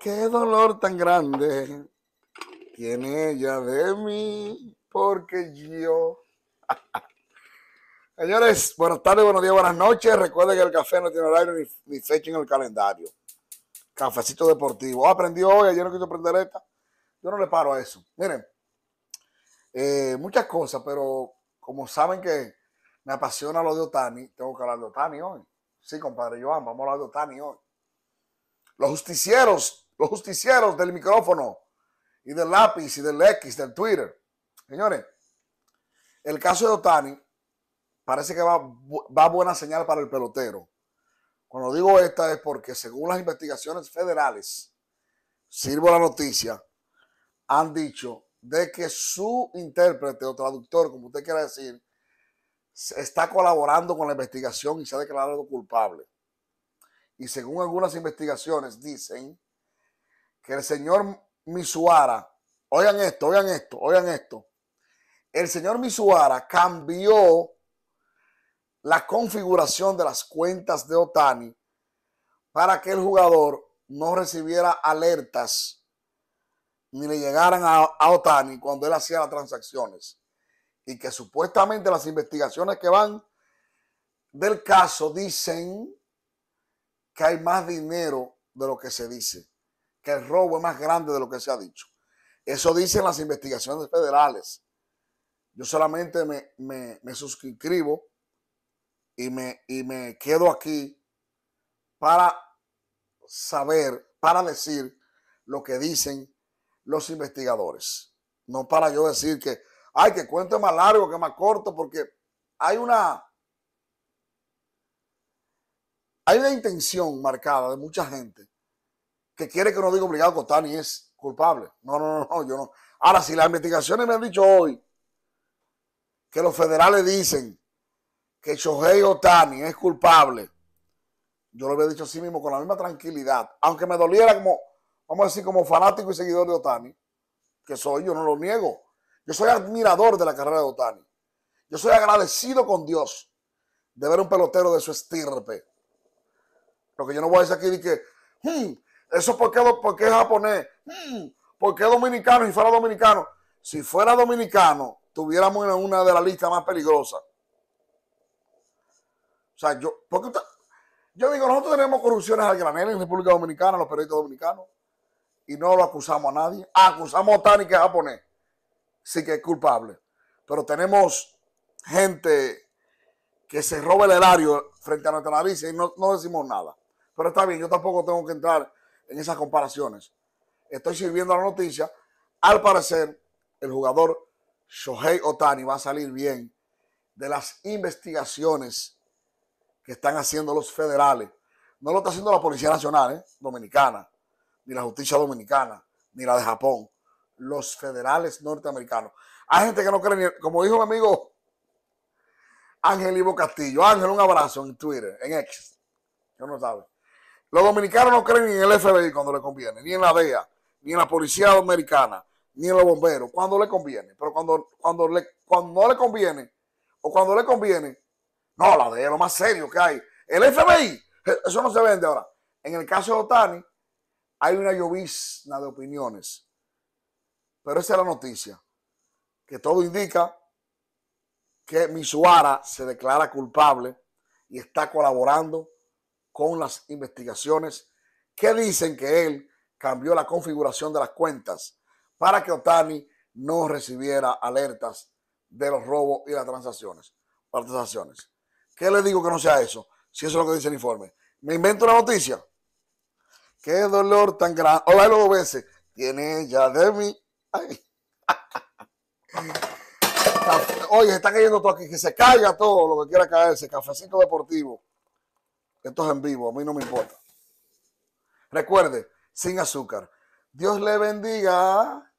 Qué dolor tan grande tiene ella de mí, porque yo. Señores, buenas tardes, buenos días, buenas noches. Recuerden que el café no tiene horario ni, fecha en el calendario. Cafecito deportivo. aprendió ah, hoy, ayer no quiso aprender esta. Yo no le paro a eso. Miren, eh, muchas cosas, pero como saben que me apasiona lo de Otani, tengo que hablar de Otani hoy. Sí, compadre Joan, vamos a hablar de Otani hoy. Los justicieros los justicieros del micrófono y del lápiz y del X, del Twitter. Señores, el caso de Otani parece que va, va buena señal para el pelotero. Cuando digo esta es porque según las investigaciones federales, sirvo la noticia, han dicho de que su intérprete o traductor, como usted quiera decir, está colaborando con la investigación y se ha declarado culpable. Y según algunas investigaciones dicen que el señor Misuara, oigan esto, oigan esto, oigan esto, el señor Misuara cambió la configuración de las cuentas de Otani para que el jugador no recibiera alertas ni le llegaran a, Otani cuando él hacía las transacciones. Y que supuestamente las investigaciones que van del caso dicen que hay más dinero de lo que se dice que el robo es más grande de lo que se ha dicho. Eso dicen las investigaciones federales. Yo solamente me, suscribo y me, y me quedo aquí para saber, para decir lo que dicen los investigadores. No para yo decir que, ay, que cuento más largo, que más corto, porque hay una, hay una intención marcada de mucha gente que quiere que no diga obligado que Otani es culpable. No, no, no, yo no. Ahora, si las investigaciones me han dicho hoy que los federales dicen que Shohei Otani es culpable, yo lo había dicho así mismo con la misma tranquilidad, aunque me doliera como, vamos a decir, como fanático y seguidor de Otani, que soy, yo no lo niego. Yo soy admirador de la carrera de Otani. Yo soy agradecido con Dios de ver un pelotero de su estirpe. Lo que yo no voy a decir aquí es que, hmm, eso porque, porque es japonés. Hmm, ¿Por porque dominicano y fuera dominicano. Si fuera dominicano, tuviéramos en una de las listas más peligrosas. O sea, yo, porque yo digo, nosotros tenemos corrupciones al granel en República Dominicana, los periodistas dominicanos, y no lo acusamos a nadie. Ah, acusamos a y que es japonés. Sí que es culpable. Pero tenemos gente que se roba el erario frente a nuestra nariz y no, no decimos nada. Pero está bien, yo tampoco tengo que entrar en esas comparaciones. Estoy sirviendo la noticia. Al parecer, el jugador Shohei Otani va a salir bien de las investigaciones que están haciendo los federales. No lo está haciendo la Policía Nacional eh, Dominicana, ni la Justicia Dominicana, ni la de Japón. Los federales norteamericanos. Hay gente que no cree, ni, como dijo mi amigo Ángel Ivo Castillo. Ángel, un abrazo en Twitter, en X. Yo no sabe. Los dominicanos no creen en el FBI cuando le conviene, ni en la DEA, ni en la policía americana, ni en los bomberos, cuando le conviene. Pero cuando, cuando, le, no conviene, o cuando le conviene, no, la DEA lo más serio que hay. El FBI, eso no se vende ahora. En el caso de Otani, hay una llovizna de opiniones. Pero esa es la noticia, que todo indica que Misuara se declara culpable y está colaborando con las investigaciones que dicen que él cambió la configuración de las cuentas para que Otani no recibiera alertas de los robos y las transacciones. ¿Qué le digo que no sea eso? Si eso es lo que dice el informe. Me invento una noticia. Qué dolor tan grande. Hola, dos veces. Tiene ya de mí. oye se está cayendo todo aquí. Que se caiga todo lo que quiera caerse. Cafecito deportivo. Esto es en vivo, a mí no me importa. Recuerde, sin azúcar. Dios le bendiga.